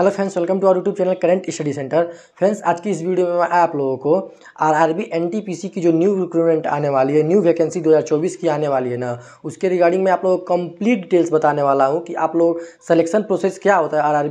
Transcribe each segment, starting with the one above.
hello friends welcome to our YouTube channel current study centre friends आज की इस video में मैं आप लोगों को आरआरबी एनटीपीसी की जो न्यू रिक्रूटमेंट आने वाली है न्यू वैकेंसी 2024 की आने वाली है ना उसके रिगार्डिंग मैं आप लोगों को कंप्लीट डिटेल्स बताने वाला हूँ कि आप लोग सिलेक्शन प्रोसेस क्या होता है आर आर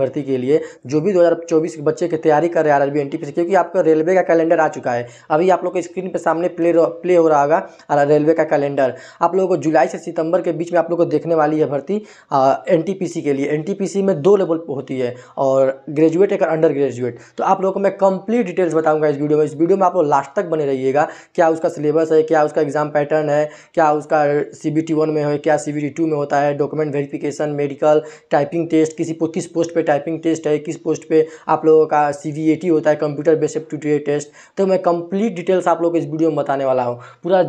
भर्ती के लिए जो भी दो के बच्चे की तैयारी कर रहे हैं आर एनटीपीसी क्योंकि आपका रेलवे का कैलेंडर आ चुका है अभी आप लोग के स्क्रीन पर सामने प्ले प्ले हो रहा होगा रेलवे का कैलेंडर आप लोगों को जुलाई से सितंबर के बीच में आप लोग को देखने वाली है भर्ती एन के लिए एन में दो लेवल होती होती है और ग्रेजुएट एक अंडर ग्रेजुएट तो आप लोगों को मैं कंप्लीट डिटेल्स बताऊंगा इस वीडियो में इस वीडियो में आप लोग लास्ट तक बने रहिएगा क्या उसका सिलेबस है क्या उसका एग्ज़ाम पैटर्न है क्या उसका सी बी में है क्या सी बी में होता है document verification medical typing test किसी किस पोस्ट पर टाइपिंग टेस्ट है किस पोस्ट पर आप लोगों का सी होता है कंप्यूटर बेस्ड टूटे टेस्ट तो मैं कंप्लीट डिटेल्स आप लोग इस वीडियो में बताने वाला हूँ पूरा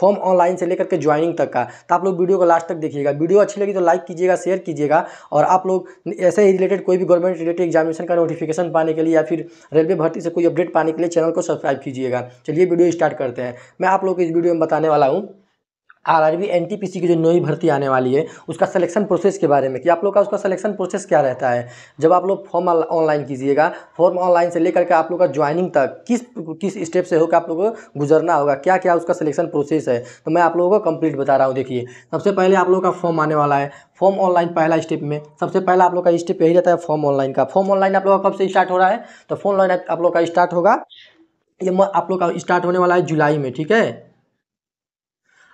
फॉर्म ऑनलाइन से लेकर के ज्वाइनिंग तक का तो आप लोग वीडियो को लास्ट तक देखिएगा वीडियो अच्छी लगी तो लाइक कीजिएगा शेयर कीजिएगा और आप लोग ऐसे ही रिलेटेड रिलेटेड कोई भी गवर्नमेंट रिलेटेड एग्जामिनेशन का नोटिफिकेशन पाने के लिए या फिर रेलवे भर्ती से कोई अपडेट पाने के लिए चैनल को सब्सक्राइब कीजिएगा चलिए वीडियो स्टार्ट करते हैं मैं आप लोग को इस वीडियो में बताने वाला हूँ आरआरबी एनटीपीसी की जो नई भर्ती आने वाली है उसका सिलेक्शन प्रोसेस के बारे में कि आप लोग का उसका सिलेक्शन प्रोसेस क्या रहता है जब आप लोग फॉर्म ऑनलाइन कीजिएगा फॉर्म ऑनलाइन से लेकर के आप लोग का ज्वाइनिंग तक किस किस स्टेप से होकर आप लोगों को गुजरना होगा क्या क्या उसका सिलेक्शन प्रोसेस है तो मैं आप लोगों को कंप्लीट बता रहा हूँ देखिए सबसे पहले आप लोगों का फॉर्म आने वाला है फॉर्म ऑनलाइन पहला स्टेप में सबसे पहला आप लोग का स्टेप यही रहता है फॉर्म ऑनलाइन का फॉर्म ऑनलाइन आप लोग का कब से स्टार्ट हो रहा है तो फॉर्म ऑनलाइन आप लोग का स्टार्ट होगा ये आप लोग का स्टार्ट होने वाला है जुलाई में ठीक है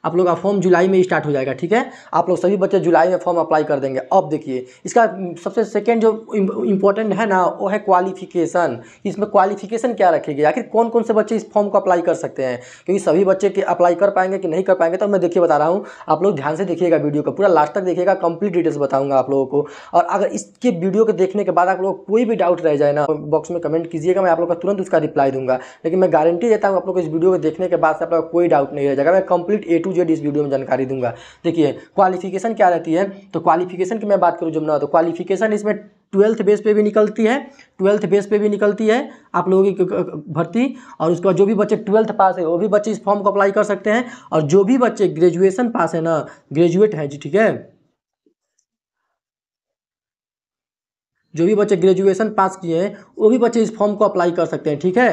आप लोग का फॉर्म जुलाई में स्टार्ट हो जाएगा ठीक है आप लोग सभी बच्चे जुलाई में फॉर्म अप्लाई कर देंगे अब देखिए इसका सबसे सेकेंड जो इम्पोर्टेंट है ना वो है क्वालिफिकेशन इसमें क्वालिफिकेशन क्या रखेगी आखिर कौन कौन से बच्चे इस फॉर्म को अप्लाई कर सकते हैं क्योंकि सभी बच्चे के अप्लाई कर पाएंगे कि नहीं कर पाएंगे तो मैं देखिए बता रहा हूँ आप लोग ध्यान से देखिएगा वीडियो को पूरा लास्ट तक देखिएगा कंप्लीट डिटेल्स बताऊंगा आप लोगों को और अगर इसके वीडियो को देखने के बाद आप लोग कोई भी डाउट रह जाए ना बॉक्स में कमेंट कीजिएगा मैं आप लोग का तुरंत उसका रिप्लाई दूंगा लेकिन मैं गारंटी देता हूँ आप लोग इस वीडियो को देखने के बाद से आप लोग कोई डाउट नहीं रह जाएगा मैं complete A to to Z इस वीडियो में जानकारी दूंगा देखिए क्वालिफिकेशन क्या रहती है तो क्वालिफिकेशन की मैं बात करूँ जब ना तो क्वालिफिकेशन इसमें ट्वेल्थ बेस पे भी निकलती है ट्वेल्थ बेस पे भी निकलती है आप लोगों की भर्ती और उसके बाद जो भी बच्चे ट्वेल्थ पास है वो भी बच्चे इस फॉर्म को अप्लाई कर सकते हैं और जो भी बच्चे ग्रेजुएशन पास है ना ग्रेजुएट हैं जी ठीक है जो भी बच्चे ग्रेजुएशन पास किए हैं वो भी बच्चे इस फॉर्म को अप्लाई कर सकते हैं ठीक है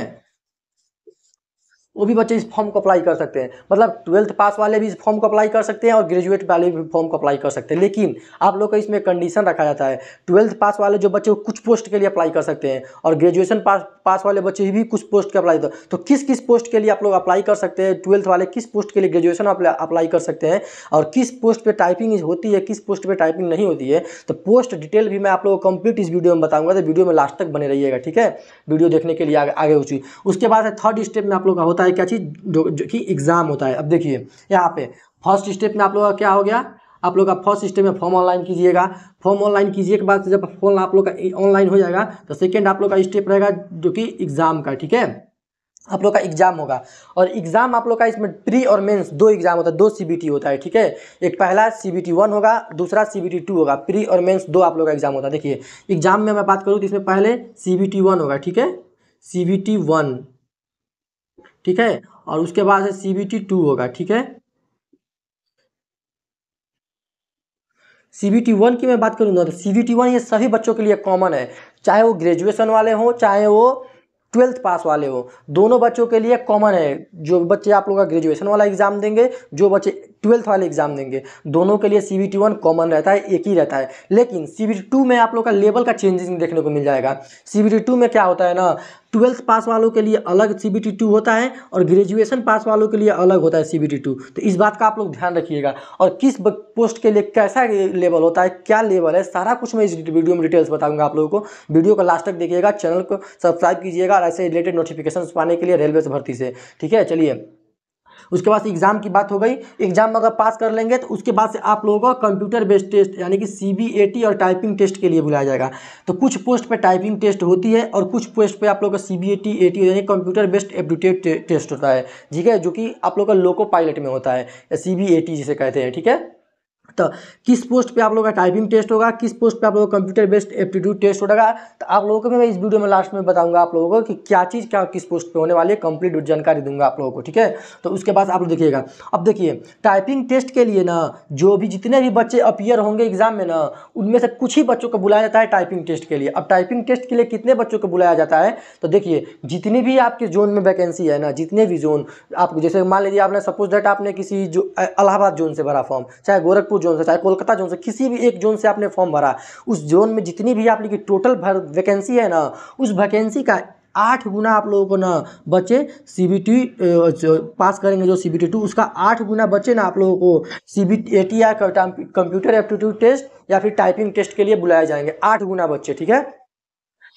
वो भी बच्चे इस फॉर्म को अप्लाई कर सकते हैं मतलब ट्वेल्थ पास वाले भी इस फॉर्म को अप्लाई कर सकते हैं और ग्रेजुएट वाले भी फॉर्म को अप्लाई कर सकते हैं लेकिन आप लोग का इसमें कंडीशन रखा जाता है ट्वेल्थ पास वाले जो बच्चे कुछ पोस्ट के लिए अप्लाई कर सकते हैं और ग्रेजुएशन पास पास वाले बच्चे भी कुछ पोस्ट के अप्लाई तो किस किस पोस्ट के लिए आप लोग अप्लाई कर सकते हैं ट्वेल्थ वाले किस पोस्ट के लिए ग्रेजुएशन अप्लाई कर सकते हैं और किस पोस्ट पर टाइपिंग होती है किस पोस्ट पर टाइपिंग नहीं होती है तो पोस्ट डिटेल भी मैं आप लोग को कंप्लीट इस वीडियो में बताऊंगा तो वीडियो में लास्ट तक बने रहिएगा ठीक है वीडियो देखने के लिए आगे उची उसके बाद थर्ड स्टेप में आप लोग का होता है है क्या चीज़ कि एग्ज़ाम होता है अब देखिए यहाँ पे फर्स्ट स्टेप में आप लोग का क्या हो गया आप लोग का फर्स्ट स्टेप में फॉर्म ऑनलाइन कीजिएगा फॉर्म ऑनलाइन कीजिए के बाद जब फॉर्म आप लोग का ऑनलाइन हो जाएगा तो सेकेंड आप लोग का स्टेप रहेगा जो कि एग्ज़ाम का ठीक है आप लोग का एग्जाम होगा और एग्जाम आप लोग का इसमें प्री और मेंस दो एग्जाम होता है दो सीबीटी होता है ठीक है एक पहला सीबीटी वन होगा दूसरा सीबीटी टू होगा प्री और मेंस दो आप लोग का एग्जाम होता है देखिए एग्जाम में मैं बात करूँ तो इसमें पहले सीबीटी वन होगा ठीक है सीबीटी वन ठीक है और उसके बाद है सीबीटी टू होगा ठीक है सीबीटी वन की मैं बात करूँ ना तो सीबीटी वन ये सभी बच्चों के लिए कॉमन है चाहे वो ग्रेजुएशन वाले हो चाहे वो ट्वेल्थ पास वाले हो दोनों बच्चों के लिए कॉमन है जो बच्चे आप लोगों का ग्रेजुएशन वाला एग्जाम देंगे जो बच्चे ट्वेल्थ वाले एग्जाम देंगे दोनों के लिए C B T one common रहता है एक ही रहता है लेकिन सी बी टी टू में आप लोग का लेवल का चेंजिंग देखने को मिल जाएगा सी बी टी टू में क्या होता है ना ट्वेल्थ पास वालों के लिए अलग सी बी टी टू होता है और ग्रेजुएशन पास वालों के लिए अलग होता है सी बी टी टू तो इस बात का आप लोग ध्यान रखिएगा और किस पोस्ट के लिए कैसा लेवल होता है क्या लेवल है सारा कुछ मैं इस वीडियो में डिटेल्स बताऊंगा आप लोगों को वीडियो को लास्ट तक देखिएगा चैनल को सब्सक्राइब कीजिएगा और ऐसे रिलेटेड नोटिफिकेशन पाने के लिए रेलवे से भर्ती से ठीक है चलिए उसके बाद एग्ज़ाम की बात हो गई एग्ज़ाम अगर पास कर लेंगे तो उसके बाद से आप लोगों का कंप्यूटर बेस्ड टेस्ट यानी कि सी और टाइपिंग टेस्ट के लिए बुलाया जाएगा तो कुछ पोस्ट पर टाइपिंग टेस्ट होती है और कुछ पोस्ट पर आप लोग का सी बी यानी कंप्यूटर बेस्ड एप्टीट्यूड टेस्ट होता है ठीक है जो कि आप लोग का लोको पायलट में होता है ए टी जिसे कहते हैं ठीक है तो किस पोस्ट पे आप लोगों का टाइपिंग टेस्ट होगा किस पोस्ट पे आप लोगों का कंप्यूटर बेस्ड एप्टीट्यूड टेस्ट होगा तो आप लोगों को मैं इस वीडियो में लास्ट में बताऊंगा आप लोगों को कि क्या चीज़ क्या किस पोस्ट पे होने वाली है कंप्लीट जानकारी दूंगा आप लोगों को ठीक है तो उसके बाद आप लोग देखिएगा अब देखिए टाइपिंग टेस्ट के लिए ना जो भी जितने भी बच्चे अपियर होंगे एग्जाम में ना उनमें से कुछ ही बच्चों को बुलाया जाता है टाइपिंग टेस्ट के लिए अब टाइपिंग टेस्ट के लिए कितने बच्चों को बुलाया जाता है तो देखिए जितनी भी आपके जोन में वैकेंसी है ना जितने भी जोन आप जैसे मान लीजिए आपने सपोज डेट आपने किसी जो अलाहाबाद जोन से भरा फॉर्म चाहे गोरखपुर जोन से चाहे कोलकाता जोन से किसी भी एक जोन से आपने फॉर्म भरा उस जोन में जितनी भी आपने की टोटल भर वैकेंसी है ना उस वैकेंसी का आठ गुना आप लोगों को ना बचे सी बी टी पास करेंगे जो सी बी टी टू उसका आठ गुना बचे ना आप लोगों को C B A T or computer aptitude test या फिर टाइपिंग टेस्ट के लिए बुलाए जाएंगे आठ गुना बच्चे ठीक है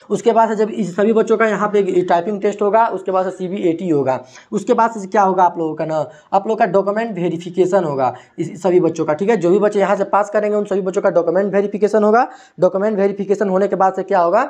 उसके बाद से जब इस सभी बच्चों का यहाँ पे टाइपिंग टेस्ट होगा उसके बाद से सी बी ए टी होगा उसके बाद से क्या होगा आप लोगों का ना आप लोगों का डॉक्यूमेंट वेरिफिकेशन होगा इस सभी बच्चों का ठीक है जो भी बच्चे यहाँ से पास करेंगे उन सभी बच्चों का डॉक्यूमेंट वेरिफिकेशन होगा डॉक्यूमेंट वेरिफिकेशन होने के बाद से क्या होगा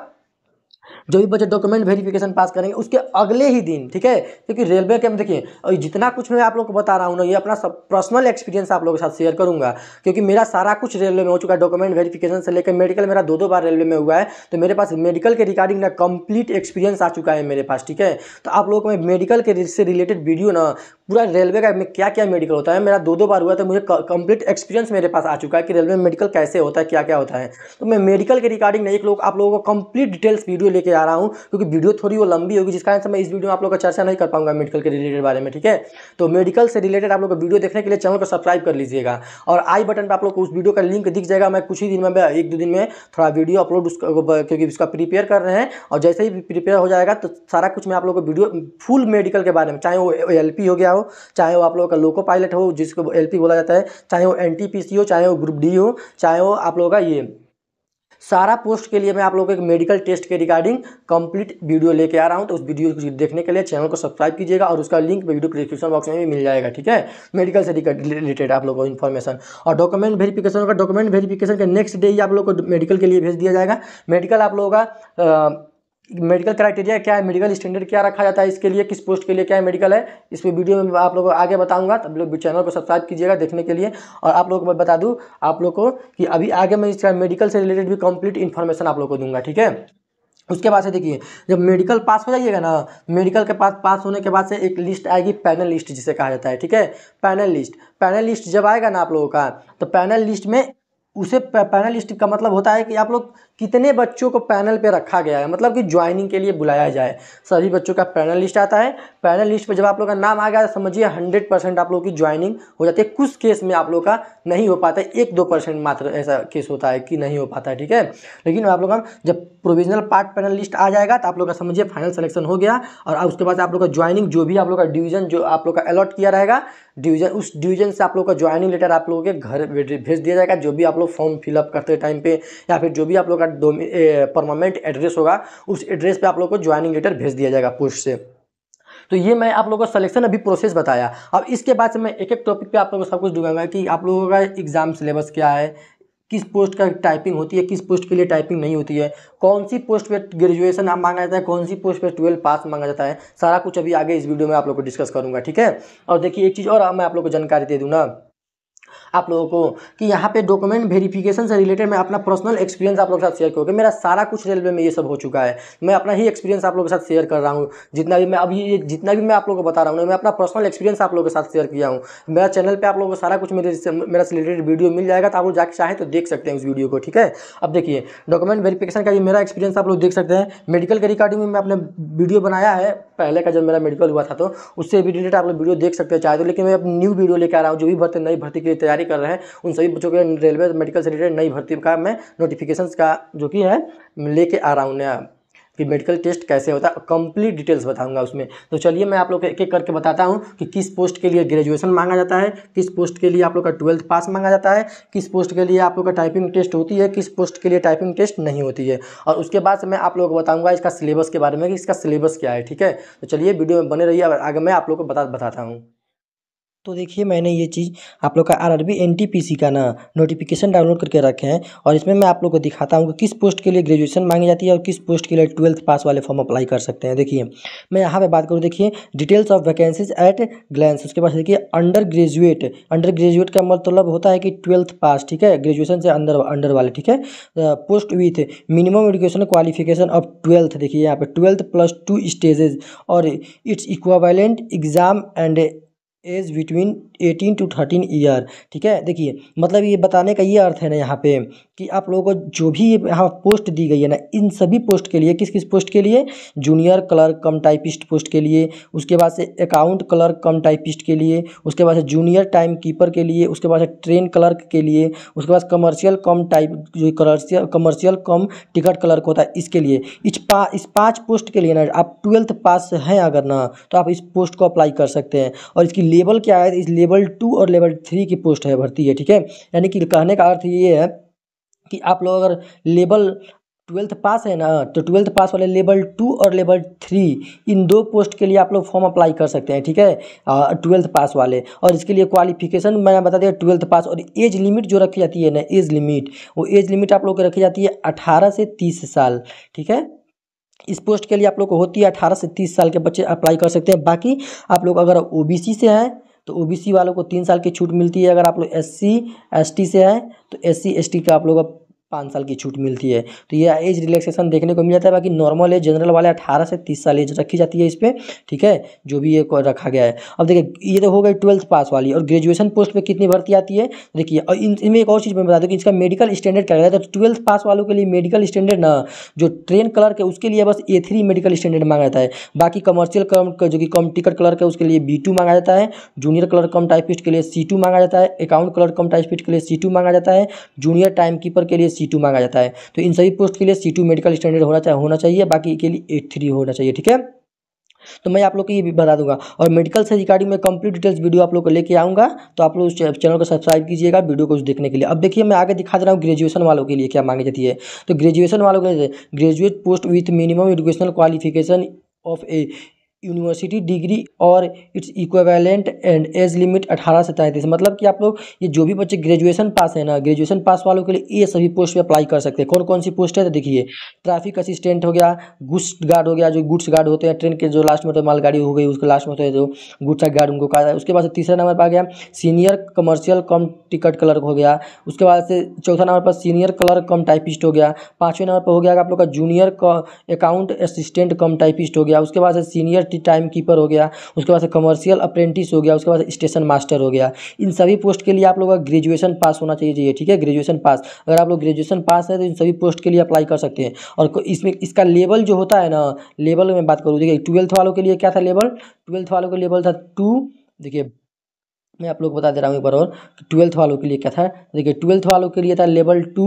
जो भी बच्चे डॉक्यूमेंट वेरिफिकेशन पास करेंगे उसके अगले ही दिन ठीक है क्योंकि रेलवे के देखिए और जितना कुछ मैं आप लोग को बता रहा हूँ ना ये अपना पर्सनल एक्सपीरियंस आप लोगों के साथ शेयर करूंगा क्योंकि मेरा सारा कुछ रेलवे में हो चुका है डॉक्यूमेंट वेरिफिकेशन से लेकर मेडिकल मेरा दो दो बार रेलवे में हुआ है तो मेरे पास मेडिकल के रिगार्डिंग ना कंप्लीट एक्सपीरियंस आ चुका है मेरे पास ठीक है तो आप लोगों को मैं मेडिकल के से रिलेटेड वीडियो ना पूरा रेलवे का क्या क्या मेडिकल होता है मेरा दो दो बार हुआ तो मुझे कंप्लीट एक्सपीरियंस मेरे पास आ चुका है कि रेलवे में मेडिकल कैसे होता है क्या क्या होता है तो मैं मेडिकल के रिगार्डिंग ना एक लोग आप लोगों को कंप्लीट डिटेल्स वीडियो लेके आ रहा हूँ क्योंकि वीडियो थोड़ी वो लंबी होगी जिस कारण से मैं इस वीडियो में आप लोग का चर्चा नहीं कर पाऊंगा मेडिकल के रिलेटेड बारे में ठीक है तो मेडिकल से रिलेटेड आप लोग वीडियो देखने के लिए चैनल को सब्सक्राइब कर लीजिएगा और आई बटन पर आप लोग को उस वीडियो का लिंक दिख जाएगा मैं कुछ ही दिन में एक दो दिन में थोड़ा वीडियो अपलोड क्योंकि उसका प्रिपेयर कर रहे हैं और जैसे ही प्रिपेयर हो जाएगा तो सारा कुछ मैं आप लोग को वीडियो फुल मेडिकल के बारे में चाहे वो एल हो गया हो चाहे वो आप लोगों का लोको पायलट हो जिसको एल बोला जाता है चाहे वो एन चाहे वो ग्रुप डी हो चाहे वो आप लोगों का ये सारा पोस्ट के लिए मैं आप लोगों को एक मेडिकल टेस्ट के रिगार्डिंग कंप्लीट वीडियो लेके आ रहा हूँ तो उस वीडियो को देखने के लिए चैनल को सब्सक्राइब कीजिएगा और उसका लिंक वीडियो डिस्क्रिप्शन बॉक्स में भी मिल जाएगा ठीक है मेडिकल से रिलेटेड आप लोगों को इन्फॉर्मेशन और डॉक्यूमेंट वेरीफिकेशन होगा डॉक्यूमेंट वेरीफिकेशन के नेक्स्ट डे ही आप लोग को मेडिकल के लिए भेज दिया जाएगा मेडिकल आप लोगों का मेडिकल क्राइटेरिया क्या है मेडिकल स्टैंडर्ड क्या रखा जाता है इसके लिए किस पोस्ट के लिए क्या है मेडिकल है इस पर वीडियो में आप लोगों को आगे बताऊंगा तब लोग चैनल को सब्सक्राइब कीजिएगा देखने के लिए और आप लोगों को मैं बता दूँ आप लोग को कि अभी आगे मैं इसका मेडिकल से रिलेटेड भी कंप्लीट इन्फॉर्मेशन आप लोग को दूंगा ठीक है उसके बाद से देखिए जब मेडिकल पास हो जाइएगा ना मेडिकल के पास पास होने के बाद से एक लिस्ट आएगी पैनल लिस्ट जिसे कहा जाता है ठीक है पैनल लिस्ट पैनल लिस्ट जब आएगा ना आप लोगों का तो पैनल लिस्ट में उसे पैनल लिस्ट का मतलब होता है कि आप लोग कितने बच्चों को पैनल पे रखा गया है मतलब कि ज्वाइनिंग के लिए बुलाया जाए सभी बच्चों का पैनल लिस्ट आता है पैनल लिस्ट पे जब आप लोग का नाम आ गया तो समझिए हंड्रेड परसेंट आप लोग की ज्वाइनिंग हो जाती है कुछ केस में आप लोग का नहीं हो पाता है एक दो परसेंट मात्र ऐसा केस होता है कि नहीं हो पाता है ठीक है लेकिन आप लोग का जब प्रोविजनल पार्ट पैनल लिस्ट आ जाएगा तो आप लोग का समझिए फाइनल सेलेक्शन हो गया और उसके बाद आप लोग का ज्वाइनिंग जो भी आप लोग का डिवीजन जो आप लोग का अलॉट किया रहेगा डिवीजन उस डिवीजन से आप लोग का ज्वाइनिंग लेटर आप लोगों के घर भेज दिया जाएगा जो भी आप लोग फॉर्म फिलअप करते टाइम पे या फिर जो भी आप लोग का परमानेंट एड्रेस होगा उस एड्रेस पे आप लोग को ज्वाइनिंग लेटर भेज दिया जाएगा पोस्ट से तो ये मैं आप लोगों को सिलेक्शन अभी प्रोसेस बताया अब इसके बाद से मैं एक एक टॉपिक पे आप लोगों को सब कुछ दूंगा कि आप लोगों का एग्ज़ाम सिलेबस क्या है किस पोस्ट का टाइपिंग होती है किस पोस्ट के लिए टाइपिंग नहीं होती है कौन सी पोस्ट पे ग्रेजुएशन आप मांगा जाता है कौन सी पोस्ट पे ट्वेल्थ पास मांगा जाता है सारा कुछ अभी आगे इस वीडियो में आप लोग को डिस्कस करूँगा ठीक है और देखिए एक चीज़ और मैं आप लोग को जानकारी दे दूँ ना आप लोगों को कि यहाँ पे डॉक्यूमेंट वेरिफिकेशन से रिलेटेड मैं अपना पर्सनल एक्सपीरियंस आप लोगों के साथ शेयर करूँगा मेरा सारा कुछ रेलवे में ये सब हो चुका है मैं अपना ही एक्सपीरियंस आप लोगों के साथ शेयर कर रहा हूँ जितना भी मैं अभी जितना भी मैं आप लोगों को बता रहा हूँ मैं अपना पर्सनल एक्सपीरियंस आप लोगों के साथ शेयर किया हूँ मेरा चैनल पर आप लोगों को सारा कुछ मेरे मेरा रिलेटेड वीडियो मिल जाएगा तो आप लोग जाकर चाहे तो देख सकते हैं उस वीडियो को ठीक है अब देखिए डॉक्यूमेंट वेरीफिकेशन का ये मेरा एक्सपीरियंस आप लोग देख सकते हैं मेडिकल के रिकॉर्डिंग में अपने वीडियो बनाया है पहले का जब मेरा मेडिकल हुआ था तो उससे भी रिलेटेड आप लोग वीडियो देख सकते हैं चाहे तो लेकिन मैं अब न्यू वीडियो लेकर आ रहा हूँ जो भी भर्ती नई भर्ती के लिए तैयारी तैयारी कर रहे हैं उन सभी बच्चों के रेलवे मेडिकल से रिलेटेड नई भर्ती का मैं नोटिफिकेशन का जो कि है लेके आ रहा हूँ नया कि मेडिकल टेस्ट कैसे होता है कंप्लीट डिटेल्स बताऊंगा उसमें तो चलिए मैं आप लोग एक एक करके बताता हूं कि किस पोस्ट के लिए ग्रेजुएशन मांगा जाता है किस पोस्ट के लिए आप लोग का ट्वेल्थ पास मांगा जाता है किस पोस्ट के लिए आप लोग का टाइपिंग टेस्ट होती है किस पोस्ट के लिए टाइपिंग टेस्ट नहीं होती है और उसके बाद से मैं आप लोग को बताऊँगा इसका सिलेबस के बारे में कि इसका सिलेबस क्या है ठीक है तो चलिए वीडियो में बने रहिए आगे मैं आप लोग को बता बताता हूँ तो देखिए मैंने ये चीज़ आप लोग का R R N T P C का ना नोटिफिकेशन डाउनलोड करके रखे हैं और इसमें मैं आप लोग को दिखाता हूँ कि किस पोस्ट के लिए ग्रेजुएशन मांगी जाती है और किस पोस्ट के लिए ट्वेल्थ पास वाले फॉर्म अप्लाई कर सकते हैं देखिए मैं यहाँ पे बात करूँ देखिए details of vacancies at glance उसके पास देखिए अंडर ग्रेजुएट अंडर ग्रेजुएट का मतलब होता है कि ट्वेल्थ पास ठीक है ग्रेजुएशन से अंडर अंडर वाले ठीक है post with minimum education qualification of twelfth देखिए यहाँ पर ट्वेल्थ प्लस टू स्टेजेज और its equivalent exam and age between eighteen to thirteen year ठीक है देखिए मतलब ये बताने का ये अर्थ है ना यहाँ पे कि आप लोगों को जो भी यहाँ पोस्ट दी गई है ना इन सभी पोस्ट के लिए किस किस पोस्ट के लिए junior clerk cum typist post के लिए उसके बाद से अकाउंट क्लर्क कम टाइपिस्ट के लिए उसके बाद से जूनियर टाइम कीपर के लिए उसके बाद से ट्रेन क्लर्क के लिए उसके बाद कमर्शियल कम टाइप जो commercial commercial cum ticket clerk होता है इसके लिए इस पा इस पाँच पोस्ट के लिए ना आप ट्वेल्थ पास हैं अगर ना तो आप इस पोस्ट को अप्लाई कर सकते हैं और इसकी लेवल क्या है इस लेवल टू और लेवल थ्री की पोस्ट है भर्ती है ठीक है यानी कि कहने का अर्थ ये है कि आप लोग अगर लेवल ट्वेल्थ पास है ना तो ट्वेल्थ पास वाले लेवल टू और लेवल थ्री इन दो पोस्ट के लिए आप लोग फॉर्म अप्लाई कर सकते हैं ठीक है ट्वेल्थ पास वाले और इसके लिए क्वालिफिकेशन मैंने बता दिया ट्वेल्थ पास और एज लिमिट जो रखी जाती है ना एज लिमिट वो एज लिमिट आप लोग की रखी जाती है अठारह से तीस साल ठीक है इस पोस्ट के लिए आप लोग को होती है अठारह से तीस साल के बच्चे अप्लाई कर सकते हैं बाकी आप लोग अगर ओ से हैं तो ओ वालों को तीन साल की छूट मिलती है अगर आप लोग एस सी से हैं तो एस सी का आप लोग पाँच साल की छूट मिलती है तो ये एज रिलैक्सेशन देखने को मिल जाता है बाकी नॉर्मल एज जनरल वाले अठारह से तीस साल एज रखी जाती है इस पर ठीक है जो भी ये रखा गया है अब देखिए ये तो हो गई ट्वेल्थ पास वाली और ग्रेजुएशन पोस्ट पर कितनी भर्ती आती है देखिए और इनमें एक और चीज़ मैं बता दूँ कि इसका मेडिकल स्टैंडर्ड क्या रहता है तो ट्वेल्थ पास वालों के लिए मेडिकल स्टैंडर्ड ना जो ट्रेन कलर के उसके लिए बस ए थ्री मेडिकल स्टैंडर्ड मांगा जाता है बाकी कमर्शियल कम जो कि कम टिकट कलर का उसके लिए बी टू मांगा जाता है जूनियर कलर कम टाइपिस्ट के लिए सी टू मांगा जाता है अकाउंट कलर कम टाइपिस्ट के लिए सी टू मांगा जाता है जूनियर टाइम कीपर के लिए सी टू मांगा जाता है तो इन सभी पोस्ट के लिए सी टू मेडिकल स्टैंडर्ड होना चाहिए होना चाहिए बाकी के लिए एट थ्री होना चाहिए ठीक है तो मैं आप लोग को ये भी बता दूंगा और मेडिकल से रिगार्डिंग में कंप्लीट डिटेल्स वीडियो आप लोग को लेके आऊँगा तो आप लोग चैनल को सब्सक्राइब कीजिएगा वीडियो को देखने के लिए अब देखिए मैं आगे दिखा दे रहा हूँ ग्रेजुएशन वालों के लिए क्या मांगी जाती है तो ग्रेजुएशन वालों के लिए graduate post with minimum educational qualification of a university degree और its equivalent and age limit अठारह से तैंतीस मतलब कि आप लोग ये जो भी बच्चे ग्रेजुएशन पास है ना ग्रेजुएशन पास वालों के लिए ये सभी पोस्ट पे अप्लाई कर सकते हैं कौन कौन सी पोस्ट है तो देखिए ट्रैफिक असिस्टेंट हो गया गुड्स गार्ड हो गया जो गुड्स गार्ड होते हैं ट्रेन के जो लास्ट में तो मालगाड़ी हो गई उसके लास्ट में तो जो गुड्स गार्ड उनको कहा उसके बाद तीसरे तीसरा नंबर पर आ गया senior commercial cum ticket clerk हो गया उसके बाद से चौथा नंबर पर सीनियर क्लर्क कम टाइपिस्ट हो गया पाँचवें नंबर पर हो गया आप लोग का junior account assistant cum typist हो गया उसके बाद से सीनियर टी टाइम कीपर हो गया उसके बाद कमर्शियल अप्रेंटिस हो गया उसके बाद स्टेशन मास्टर हो गया इन सभी पोस्ट के लिए आप लोगों का ग्रेजुएशन पास होना चाहिए ठीक है ग्रेजुएशन पास अगर आप लोग ग्रेजुएशन पास है तो इन सभी पोस्ट के लिए अप्लाई कर सकते हैं और इसमें इसका लेवल जो होता है ना लेवल में बात करूँ देखिए ट्वेल्थ वालों के लिए क्या था लेवल ट्वेल्थ वालों का लेवल था टू देखिए मैं आप लोग को बता दे रहा हूँ एक बार और ट्वेल्थ वालों के लिए क्या था देखिए ट्वेल्थ वालों के लिए था लेवल टू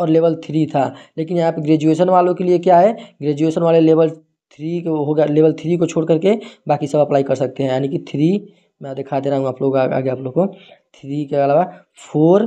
और लेवल थ्री था लेकिन यहाँ पे ग्रेजुएशन वालों के लिए क्या है ग्रेजुएशन वाले लेवल थ्री को हो गया लेवल थ्री को छोड़ करके बाकी सब अप्लाई कर सकते हैं यानी कि थ्री मैं दिखा दे रहा हूँ आप लोग आगे आप लोग को थ्री के अलावा फोर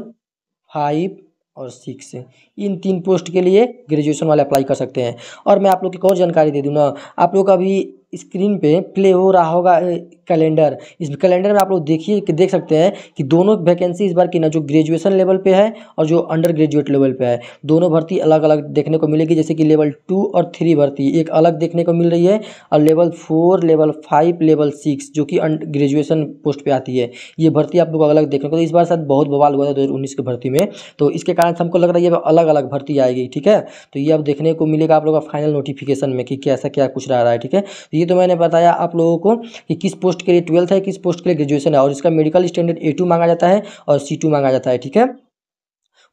फाइव और सिक्स इन तीन पोस्ट के लिए ग्रेजुएशन वाले अप्लाई कर सकते हैं और मैं आप लोग की और जानकारी दे दूँ ना आप लोग का अभी स्क्रीन पे प्ले हो रहा होगा कैलेंडर इस कैलेंडर में आप लोग देखिए कि देख सकते हैं कि दोनों वैकेंसी इस बार की ना जो ग्रेजुएशन लेवल पे है और जो अंडर ग्रेजुएट लेवल पे है दोनों भर्ती अलग अलग देखने को मिलेगी जैसे कि लेवल टू और थ्री भर्ती एक अलग देखने को मिल रही है और level four level five level six जो कि ग्रेजुएशन पोस्ट पर आती है ये भर्ती आप लोग अलग देखने को तो इस बार शायद बहुत बवाल हुआ था दो की भर्ती में तो इसके कारण हमको लग रहा है अलग अलग भर्ती आएगी ठीक है तो ये अब देखने को मिलेगा आप लोग का फाइनल नोटिफिकेशन में कि कैसा क्या कुछ रह रहा है ठीक है तो ये ये तो मैंने बताया आप लोगों को कि किस पोस्ट के लिए ट्वेल्थ है किस पोस्ट के लिए ग्रेजुएशन है और इसका मेडिकल स्टैंडर्ड ए टू मांगा जाता है और सी टू मांगा जाता है ठीक है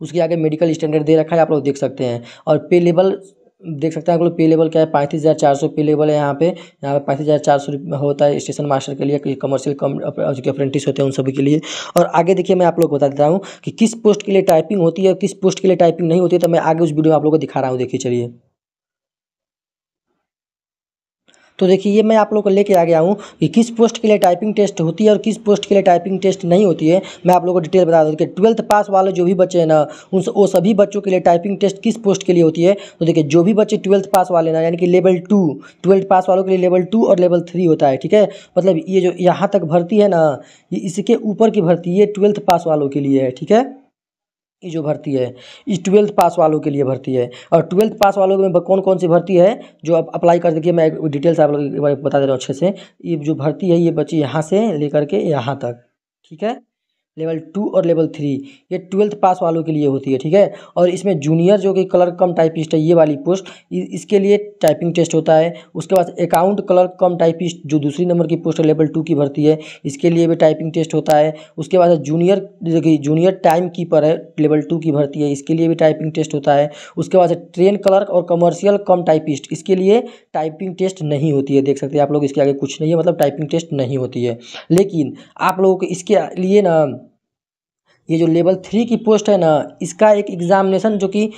उसके आगे मेडिकल स्टैंडर्ड दे रखा है आप लोग देख सकते हैं और पे लेवल देख सकते हैं आप लोग पे लेवल क्या है पैंतीस हज़ार चार सौ पे लेवल है यहाँ पे यहाँ पे पैंतीस हज़ार चार सौ होता है स्टेशन मास्टर के लिए कमर्शियल कम जो कि अप्रेंटिस होते हैं उन सभी के लिए और आगे देखिए मैं आप लोग को बता देता हूँ कि किस पोस्ट के लिए टाइपिंग होती है किस पोस्ट के लिए टाइपिंग नहीं होती है तो मैं आगे उस वीडियो में आप लोग को दिखा रहा हूँ देखिए चलिए तो देखिए ये मैं आप लोगों को लेके आ गया हूँ कि किस पोस्ट के लिए टाइपिंग टेस्ट होती है और किस पोस्ट के लिए टाइपिंग टेस्ट नहीं होती है मैं आप लोगों को डिटेल बता दूँ कि ट्वेल्थ पास वाले जो भी बच्चे हैं ना उन वो सभी बच्चों के लिए टाइपिंग टेस्ट किस पोस्ट के लिए होती है तो देखिए जो भी बच्चे ट्वेल्थ पास वाले ना यानी कि लेवल टू ट्वेल्थ पास वालों के लिए लेवल टू और लेवल थ्री होता है ठीक है मतलब ये जो यहाँ तक भर्ती है ना ये इसके ऊपर की भर्ती ये ट्वेल्थ पास वालों के लिए है ठीक है ये जो भर्ती है इस ट्वेल्थ पास वालों के लिए भर्ती है और ट्वेल्थ पास वालों में कौन कौन सी भर्ती है जो आप अप्लाई कर देखिए मैं डिटेल्स आप लोग बता दे रहा हूँ अच्छे से ये जो भर्ती है ये बच्चे यहाँ से लेकर के यहाँ तक ठीक है लेवल टू और लेवल थ्री ये ट्वेल्थ पास वालों के लिए होती है ठीक है और इसमें जूनियर जो कि कलर कम टाइपिस्ट है ये वाली पोस्ट इसके लिए टाइपिंग टेस्ट होता है उसके बाद अकाउंट कलर कम टाइपिस्ट जो दूसरी नंबर की पोस्ट है लेवल टू की भर्ती है इसके लिए भी टाइपिंग टेस्ट होता है उसके बाद जूनियर जो कि जूनियर टाइम कीपर है लेवल टू की भर्ती है इसके लिए भी टाइपिंग टेस्ट होता है उसके बाद ट्रेन क्लर्क और कमर्शियल कम टाइपिस्ट इसके लिए टाइपिंग टेस्ट नहीं होती है देख सकते हैं आप लोग इसके आगे कुछ नहीं है मतलब टाइपिंग टेस्ट नहीं होती है लेकिन आप लोगों को इसके लिए ना ये जो लेवल थ्री की पोस्ट है ना इसका एक एग्जामिनेशन जो कि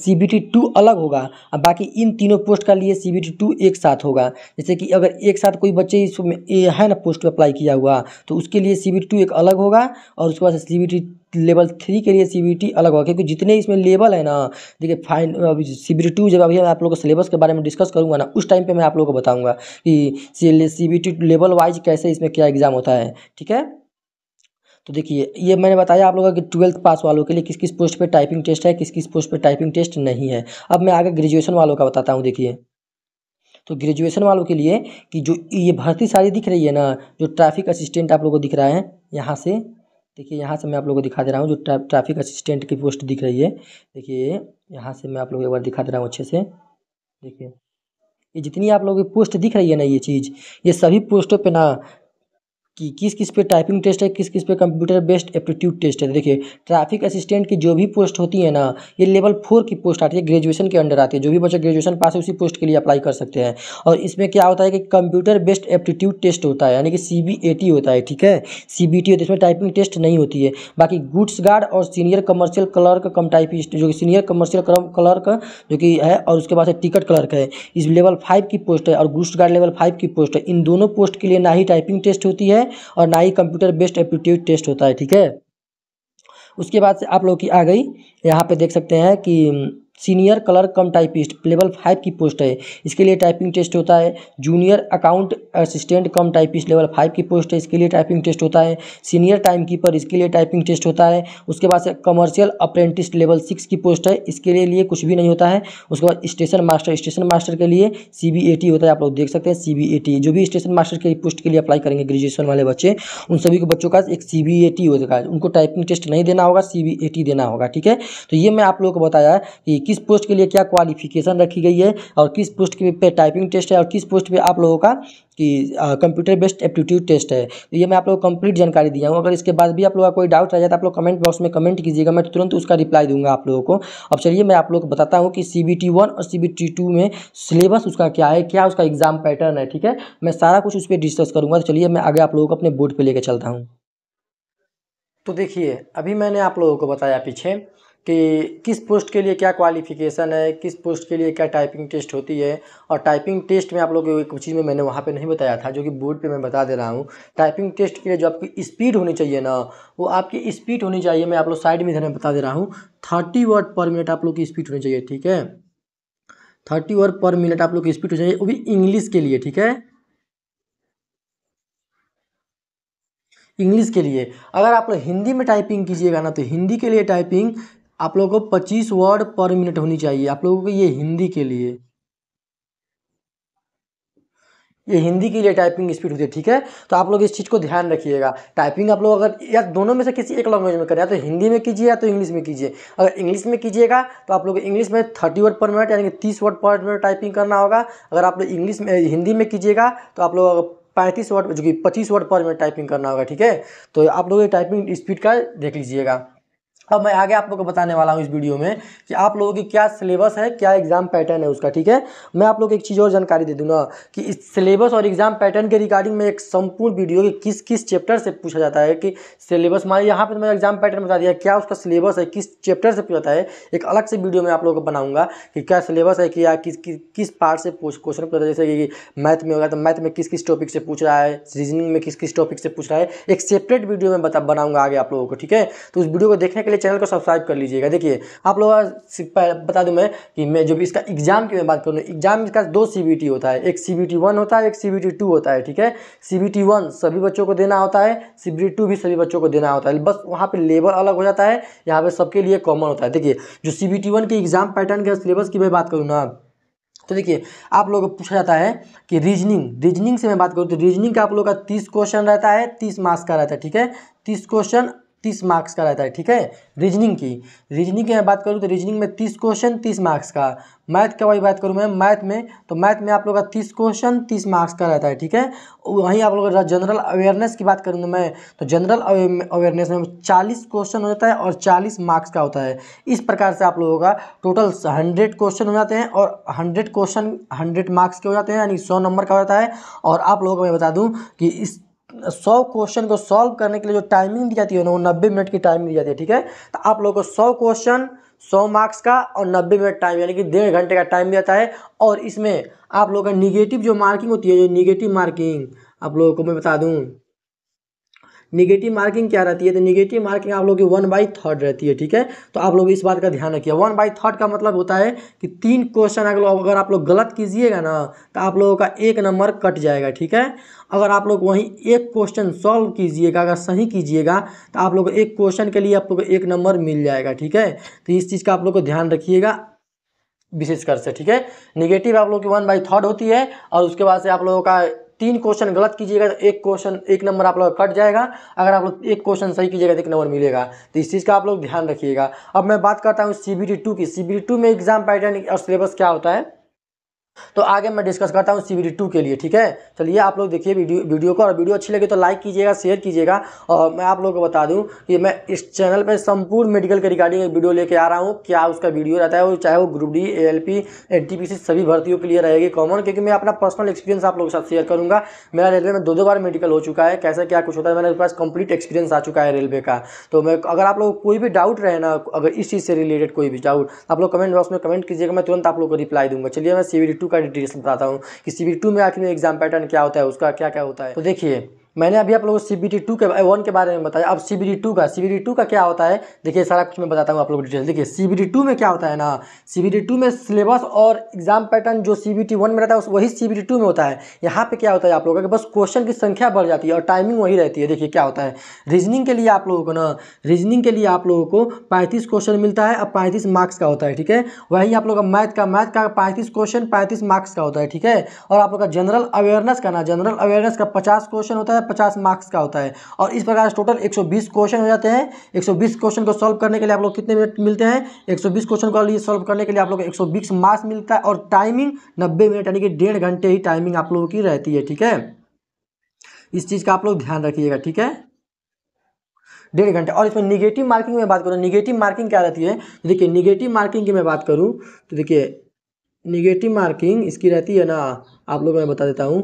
सी बी टी टू अलग होगा और बाकी इन तीनों पोस्ट का लिए सी बी टी टू एक साथ होगा जैसे कि अगर एक साथ कोई बच्चे इसमें है ना पोस्ट में अप्लाई किया हुआ तो उसके लिए सी बी टी टू एक अलग होगा और उसके बाद C B T level three के लिए सी बी टी अलग होगा क्योंकि जितने इसमें लेवल है ना देखिए फाइन अभी सी बी टी टू जब अभी मैं आप लोगों को सिलेबस के बारे में डिस्कस करूँगा ना उस टाइम पर मैं आप लोगों को बताऊँगा कि C B T level wise कैसे इसमें क्या एग्ज़ाम होता है ठीक है तो देखिए ये मैंने बताया आप लोगों का कि ट्वेल्थ पास वालों के लिए किस किस पोस्ट पे टाइपिंग टेस्ट है किस किस पोस्ट पे टाइपिंग टेस्ट नहीं है अब मैं आगे ग्रेजुएशन वालों का बताता हूँ देखिए तो ग्रेजुएशन वालों के लिए कि जो ये भर्ती सारी दिख रही है ना जो ट्रैफिक असिस्टेंट आप लोगों को दिख रहा है यहाँ से देखिए यहाँ से मैं आप लोगों को दिखा दे रहा हूँ जो ट्रैफिक असिस्टेंट की पोस्ट दिख रही है देखिए यहाँ से मैं आप लोगों को एक बार दिखा दे रहा हूँ अच्छे से देखिए ये जितनी आप लोगों की पोस्ट दिख रही है ना ये चीज़ ये सभी पोस्टों पे ना कि किस किस पे टाइपिंग टेस्ट है किस किस पे कंप्यूटर बेस्ड एप्टीट्यूड टेस्ट है देखिए ट्रैफिक असिस्टेंट की जो भी पोस्ट होती है ना ये लेवल फोर की पोस्ट आती है ग्रेजुएशन के अंडर आती है जो भी बच्चा ग्रेजुएशन पास है उसी पोस्ट के लिए अप्लाई कर सकते हैं और इसमें क्या होता है कि कंप्यूटर बेस्ड एप्टीट्यूड टेस्ट होता है यानी कि सी होता है ठीक है सी होती है इसमें टाइपिंग टेस्ट नहीं होती है बाकी गुड्स गार्ड और senior commercial clerk cum typist जो कि सीनियर कमर्शियल क्लर्क जो कि है और उसके बाद है टिकट क्लर्क है इस लेवल फाइव की पोस्ट है और गुड्स गार्ड लेवल फाइव की पोस्ट है इन दोनों पोस्ट के लिए ना ही टाइपिंग टेस्ट होती है हैं और ना ही कंप्यूटर बेस्ड एप्टीट्यूड टेस्ट होता है ठीक है उसके बाद से आप लोग की आ गई यहाँ पे देख सकते हैं कि senior clerk cum typist level five की पोस्ट है इसके लिए टाइपिंग टेस्ट होता है junior account assistant cum typist level five की पोस्ट है इसके लिए टाइपिंग टेस्ट होता है सीनियर टाइम कीपर इसके लिए टाइपिंग टेस्ट होता है उसके बाद कमर्शियल अप्रेंटिस लेवल सिक्स की पोस्ट है इसके लिए लिए कुछ भी नहीं होता है उसके बाद स्टेशन मास्टर स्टेशन मास्टर के लिए सी होता है आप लोग देख सकते हैं सी जो भी स्टेशन मास्टर के पोस्ट के लिए अप्लाई करेंगे ग्रेजुएशन वाले बच्चे उन सभी के बच्चों का एक सी होता है उनको टाइपिंग टेस्ट नहीं देना होगा सी देना होगा ठीक है तो ये मैं आप लोगों को बताया कि किस पोस्ट के लिए क्या क्वालिफिकेशन रखी गई है और किस पोस्ट के पे टाइपिंग टेस्ट है और किस पोस्ट पे आप लोगों का कि कंप्यूटर बेस्ड एप्टीट्यूड टेस्ट है तो ये मैं आप को कंप्लीट जानकारी दिया हूँ अगर इसके बाद भी आप लोगों का कोई डाउट रह जाए तो आप लोग कमेंट बॉक्स में कमेंट कीजिएगा मैं तुरंत उसका रिप्लाई दूंगा आप लोगों को अब चलिए मैं आप लोग को बताता हूँ कि सी बी टी वन और सी बी टी टू में सिलेबस उसका क्या है क्या उसका एग्जाम पैटर्न है ठीक है मैं सारा कुछ उस पर डिस्कस करूँगा तो चलिए मैं आगे आप लोगों को अपने बोर्ड पर लेकर चलता हूँ तो देखिए अभी मैंने आप लोगों को बताया पीछे कि किस पोस्ट के लिए क्या क्वालिफ़िकेशन है किस पोस्ट के लिए क्या टाइपिंग टेस्ट होती है और टाइपिंग टेस्ट में आप लोग एक चीज़ में मैंने वहाँ पे नहीं बताया था जो कि बोर्ड पे मैं बता दे रहा हूँ टाइपिंग टेस्ट के लिए जो आपकी स्पीड होनी चाहिए ना वो आपकी स्पीड होनी चाहिए मैं आप लोग साइड में इधर में बता दे रहा हूँ थर्टी वर्ड पर मिनट आप लोग की स्पीड होनी चाहिए ठीक है थर्टी वर्ड पर मिनट आप लोग की स्पीड होनी चाहिए वो भी इंग्लिश के लिए ठीक है इंग्लिश के लिए अगर आप लोग हिंदी में टाइपिंग कीजिएगा ना तो हिंदी के लिए टाइपिंग आप लोगों को पच्चीस वर्ड पर मिनट होनी चाहिए आप लोगों को ये हिंदी के लिए ये हिंदी के लिए टाइपिंग स्पीड होती है ठीक है तो आप लोग इस चीज़ को ध्यान रखिएगा टाइपिंग आप लोग अगर या दोनों में से किसी एक लैंग्वेज में करें तो हिंदी में कीजिए या तो इंग्लिश में कीजिए अगर इंग्लिश में कीजिएगा तो आप लोग इंग्लिश में थर्टी वर्ड पर मिनट यानी कि तीस वर्ड पर मिनट टाइपिंग करना होगा अगर आप लोग इंग्लिश में हिंदी में कीजिएगा तो आप लोग पैंतीस वर्ड जो कि पच्चीस वर्ड पर मिनट टाइपिंग करना होगा ठीक है तो आप लोग ये टाइपिंग स्पीड का देख लीजिएगा अब मैं आगे आप लोग को बताने वाला हूँ इस वीडियो में कि आप लोगों की क्या सिलेबस है क्या एग्ज़ाम पैटर्न है उसका ठीक है मैं आप लोग को एक चीज़ और जानकारी दे दूँ ना कि इस सिलेबस और एग्ज़ाम पैटर्न के रिगार्डिंग में एक संपूर्ण वीडियो कि किस किस चैप्टर से पूछा जाता है कि सिलेबस मान यहाँ पर तो मैंने एग्ज़ाम पैटर्न बता दिया क्या उसका सिलेबस है किस चैप्टर से पूछा है एक अलग से वीडियो में आप लोगों को बनाऊंगा कि क्या सिलेबस है कि या किस कि, किस पार्ट से क्वेश्चन पूछा जैसे कि मैथ में होगा तो मैथ में किस किस टॉपिक से पूछ रहा है रीजनिंग में किस किस टॉपिक से पूछ रहा है एक सेपरेट वीडियो में बनाऊंगा आगे आप लोगों को ठीक है तो उस वीडियो को देखने के लिए चैनल को सब्सक्राइब कर लीजिएगा देखिए आप लोग बता दूं मैं कि मैं जो भी इसका एग्ज़ाम की मैं बात करूँ एग्ज़ाम इसका दो सी होता है एक सी बी होता है एक सी बी होता है ठीक है सी बी सभी बच्चों को देना होता है सी बी भी सभी बच्चों को देना होता है बस वहाँ पर लेवल अलग हो जाता है यहाँ पर सबके लिए कॉमन होता है देखिए जो सी बी के एग्ज़ाम पैटर्न के सिलेबस की मैं बात करूँ ना तो देखिए आप लोगों को पूछा जाता है कि रीजनिंग रीजनिंग से मैं बात करूँ तो रीजनिंग का आप लोगों का तीस क्वेश्चन रहता है तीस मार्क्स का रहता है ठीक है तीस क्वेश्चन तीस मार्क्स का रहता है ठीक है रीजनिंग की रीजनिंग की मैं बात करूँ तो रीजनिंग में तीस क्वेश्चन तीस मार्क्स का मैथ का वही बात करूँ मैं मैथ में तो मैथ में आप लोग का तीस क्वेश्चन तीस मार्क्स का रहता है ठीक है वहीं आप लोग जनरल अवेयरनेस की बात करूँ मैं तो जनरल अवेयरनेस में चालीस क्वेश्चन हो जाता है और चालीस मार्क्स का होता है इस प्रकार से आप लोगों का टोटल हंड्रेड क्वेश्चन हो जाते हैं और हंड्रेड क्वेश्चन हंड्रेड मार्क्स के हो जाते हैं यानी सौ नंबर का होता है और आप लोगों को मैं बता दूँ कि इस सौ क्वेश्चन को सॉल्व करने के लिए जो टाइमिंग दी जाती है ना वो नब्बे मिनट की टाइमिंग दी जाती है ठीक है तो आप लोगों को सौ क्वेश्चन सौ मार्क्स का और नब्बे मिनट टाइम यानी कि डेढ़ घंटे का टाइम जाता है और इसमें आप लोगों का निगेटिव जो मार्किंग होती है जो निगेटिव मार्किंग आप लोगों को मैं बता दूँ निगेटिव मार्किंग क्या रहती है तो निगेटिव मार्किंग आप लोग की वन बाई थर्ड रहती है ठीक है तो आप लोग इस बात का ध्यान रखिए वन बाई थर्ड का मतलब होता है कि तीन क्वेश्चन अगर आप लोग गलत कीजिएगा ना तो आप लोगों का एक नंबर कट जाएगा ठीक है अगर आप लोग वहीं एक क्वेश्चन सॉल्व कीजिएगा अगर सही कीजिएगा तो आप लोग एक क्वेश्चन के लिए आप लोग एक नंबर मिल जाएगा ठीक है तो इस चीज़ का आप लोग को ध्यान रखिएगा विशेषकर से ठीक है निगेटिव आप लोग की वन बाई थर्ड होती है और उसके बाद से आप लोगों का तीन क्वेश्चन गलत कीजिएगा तो एक क्वेश्चन एक नंबर आप लोग कट जाएगा अगर आप लोग एक क्वेश्चन सही कीजिएगा तो एक नंबर मिलेगा तो इस चीज़ का आप लोग ध्यान रखिएगा अब मैं बात करता हूँ सी बी टी टू की सी बी टी टू में एग्जाम पैटर्न और सिलेबस क्या होता है तो आगे मैं डिस्कस करता हूँ सी टू के लिए ठीक है चलिए आप लोग देखिए वीडियो वीडियो को और वीडियो अच्छी लगे तो लाइक कीजिएगा शेयर कीजिएगा और मैं आप लोगों को बता दूँ कि मैं इस चैनल पर संपूर्ण मेडिकल के रिगार्डिंग वीडियो लेके आ रहा हूँ क्या उसका वीडियो रहता है वो चाहे वो group D A L P N T P C सभी भर्तियों के लिए रहेगी कॉमन क्योंकि मैं अपना पर्सनल एक्सपीरियंस आप लोगों के साथ शेयर करूँगा मेरा रेलवे में दो दो बार मेडिकल हो चुका है कैसे क्या कुछ होता है मेरे पास कंप्लीट एक्सपीरियंस आ चुका है रेलवे का तो मैं अगर आप लोग कोई भी डाउट रहे ना अगर इस चीज़ से रिलेटेड कोई भी डाउट आप लोग कमेंट बॉक्स में कमेंट कीजिएगा मैं तुरंत आप लोग को रिप्लाई दूंगा चलिए मैं सी टू का डिटेल्स बताता हूँ कि सी बी टू में आखिर में एग्जाम पैटर्न क्या होता है उसका क्या क्या होता है तो देखिए मैंने अभी आप लोगों को सी बी टी टू के वन के बारे में बताया अब सी बी टी टू का सी बी टी टू का क्या होता है देखिए सारा कुछ मैं बताता हूँ आप लोगों को डिटेल देखिए सी बी टी टू में क्या होता है ना सी बी टी टू में सिलेबस और एग्जाम पैटर्न जो सी बी टी वन में रहता है वही सी बी टी टू में होता है यहाँ पे क्या होता है आप लोगों का बस क्वेश्चन की संख्या बढ़ जाती है और टाइमिंग वही रहती है देखिए क्या होता है रीजनिंग के लिए आप लोगों को ना रीजनिंग के लिए आप लोगों को पैंतीस क्वेश्चन मिलता है और पैंतीस मार्क्स का होता है ठीक है वही आप लोग का मैथ का मैथ का पैंतीस क्वेश्चन पैंतीस मार्क्स का होता है ठीक है और आप लोग का जनरल अवेयरनेस का ना जनरल अवेयरनेस का पचास क्वेश्चन होता है पचास मार्क्स का होता है और इस प्रकार टोटल एक क्वेश्चन हो जाते हैं एक क्वेश्चन को सॉल्व करने के लिए आप लोग कितने मिनट मिलते हैं एक क्वेश्चन को लिए सॉल्व करने के लिए आप लोग एक मार्क्स मिलता है और टाइमिंग नब्बे मिनट यानी कि डेढ़ घंटे ही टाइमिंग आप लोगों की रहती है ठीक है इस चीज़ का आप लोग ध्यान रखिएगा ठीक है डेढ़ घंटे और इसमें निगेटिव मार्किंग में बात करूँ निगेटिव मार्किंग क्या रहती है तो देखिए निगेटिव मार्किंग की मैं बात करूँ तो देखिए निगेटिव मार्किंग इसकी रहती है ना आप लोग मैं बता देता हूँ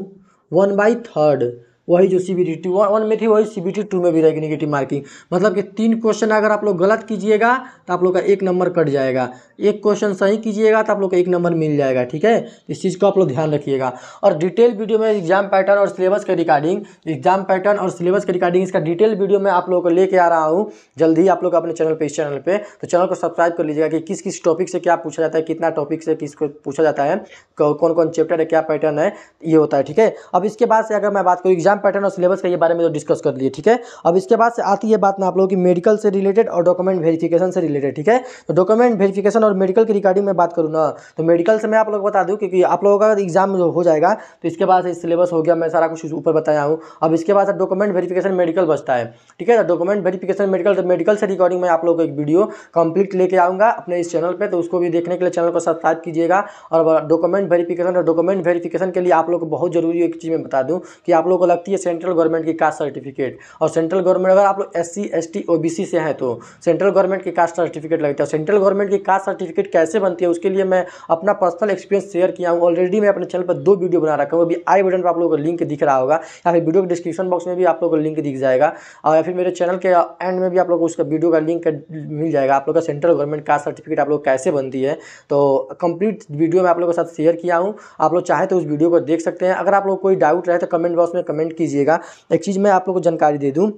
वन बाई थर्ड वही जो C B T two one में थी वही सी बी टी टू में भी रहेगी निगेटिव मार्किंग मतलब कि तीन क्वेश्चन अगर आप लोग गलत कीजिएगा तो आप लोग का एक नंबर कट जाएगा एक क्वेश्चन सही कीजिएगा तो आप लोग का एक नंबर मिल जाएगा ठीक है इस चीज़ को आप लोग ध्यान रखिएगा और डिटेल वीडियो में एग्जाम पैटर्न और सिलेबस के रिगार्डिंग एग्जाम पैटर्न और सिलेबस के रिगार्डिंग इसका डिटेल वीडियो मैं आप लोग को लेके आ रहा हूँ जल्दी आप लोग अपने चैनल पर इस चैनल पर तो चैनल को सब्सक्राइब कर लीजिएगा कि किस किस टॉपिक से क्या पूछा जाता है कितना टॉपिक से किसको पूछा जाता है कौन कौन चैप्टर है क्या पैटर्न है ये होता है ठीक है अब इसके बाद से अगर मैं बात करूँ एग्जाम पैटर्न और सिलेबस के बारे में तो डिस्कस कर लिए ठीक है अब इसके बाद से आती है बात ना आप लोगों की मेडिकल से रिलेटेड और डॉक्यूमेंट वेरिफिकेशन से रिलेटेड ठीक है तो डॉक्यूमेंट वेरिफिकेशन और मेडिकल की रिगार्डिंग में बात करूँ ना तो मेडिकल से मैं आप लोग बता दूँ क्योंकि आप लोगों का एग्जाम हो जाएगा तो इसके बाद सिलेबस हो गया मैं सारा कुछ ऊपर बताया हूँ अब इसके बाद डॉक्यूमेंट वेरिफिकेशन मेडिकल बचता है ठीक है डॉक्यूमेंट वेरीफिकेशन मेडिकल तो मेडिकल तो से रिकॉर्डिंग में आप लोग को एक वीडियो कंप्लीट लेके आऊँगा अपने इस चैनल पर तो उसको भी देखने के लिए चैनल को सब्सक्राइब कीजिएगा और डॉक्यूमेंट वेरीफिकेशन और डॉक्यूमेंट वेरिफिकेशन के लिए आप लोग को बहुत जरूरी एक चीज़ में बता दूँ कि आप लोगों को लगती है सेंट्रल गवर्नमेंट की कास्ट सर्टिफिकेट और सेंट्रल गवर्नमेंट अगर आप लोग S C S T O B C से हैं तो सेंट्रल गवर्नमेंट की कास्ट सर्टिफिकेट लगता है सेंट्रल गवर्नमेंट की कास्ट सर्टिफिकेट कैसे बनती है उसके लिए मैं अपना पर्सनल एक्सपीरियंस शेयर किया हूँ ऑलरेडी मैं अपने चैनल पर दो वीडियो बना रखा हूँ अभी आई बटन पर आप लोगों को लिंक दिख रहा होगा या फिर वीडियो के डिस्क्रिप्शन बॉक्स में भी आप लोगों को लिंक दिख जाएगा और या फिर मेरे चैनल के एंड में भी आप लोग को उसका वीडियो का लिंक मिल जाएगा आप लोग का सेंट्रल गवर्नमेंट कास्ट सर्टिफिकेट आप लोग कैसे बनती है तो कंप्लीट वीडियो मैं आप लोगों के साथ शेयर किया हूँ आप लोग चाहे तो उस वीडियो को देख सकते हैं अगर आप लोग कोई डाउट रहे तो कमेंट बॉक्स में कमेंट कमेंट कीजिएगा एक चीज़ मैं आप लोग को जानकारी दे दूँ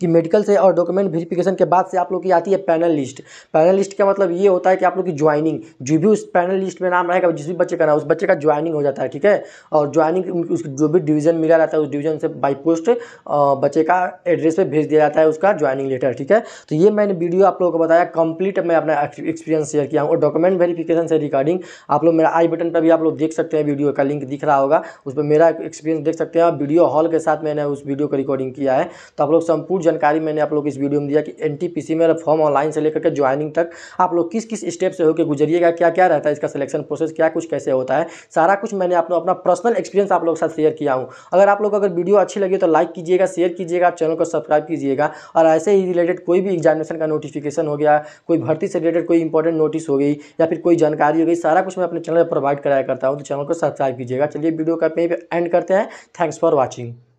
कि मेडिकल से और डॉक्यूमेंट वेरिफिकेशन के बाद से आप लोग की आती है पैनल लिस्ट पैनल लिस्ट का मतलब ये होता है कि आप लोग की ज्वाइनिंग जो भी उस पैनल लिस्ट में नाम रहेगा जिस भी बच्चे का नाम उस बच्चे का ज्वाइनिंग हो जाता है ठीक है और ज्वाइनिंग उस जो भी डिवीज़न मिला रहता है उस डिवीज़न से बाई पोस्ट बच्चे का एड्रेस पर भेज दिया जाता है उसका ज्वाइनिंग लेटर ठीक है तो ये मैंने वीडियो आप लोगों को बताया कंप्लीट मैं अपना एक्सपीरियंस शेयर किया हूँ और डॉक्यूमेंट वेरीफिकेशन से रिगार्डिंग आप लोग मेरा आई बटन पर भी आप लोग देख सकते हैं वीडियो का लिंक दिख रहा होगा उस पर मेरा एक्सपीरियंस देख सकते हैं वीडियो हॉल के साथ मैंने उस वीडियो को रिकॉर्डिंग किया है तो आप लोग संपूर्ण जानकारी मैंने आप लोग इस वीडियो में दिया कि एन में फॉर्म ऑनलाइन से लेकर के ज्वाइनिंग तक आप लोग किस किस स्टेप से होकर गुजरिएगा क्या क्या रहता है इसका सिलेक्शन प्रोसेस क्या कुछ कैसे होता है सारा कुछ मैंने आप अपना पर्सनल एक्सपीरियंस आप लोग के साथ शेयर किया हूँ अगर आप लोग अगर वीडियो अच्छी लगी तो लाइक कीजिएगा शेयर कीजिएगा चैनल को सब्सक्राइब कीजिएगा और ऐसे ही रिलेटेड कोई भी एग्जामिनेशन का नोटिफिकेशन हो गया कोई भर्ती से रिलेटेड कोई इंपॉर्टेंट नोटिस हो गई या फिर कोई जानकारी हो गई सारा कुछ मैं अपने चैनल पर प्रोवाइड कराया करता हूँ तो चैनल को सब्सक्राइब कीजिएगा चलिए वीडियो का पे एंड करते हैं थैंक्स फॉर वॉचिंग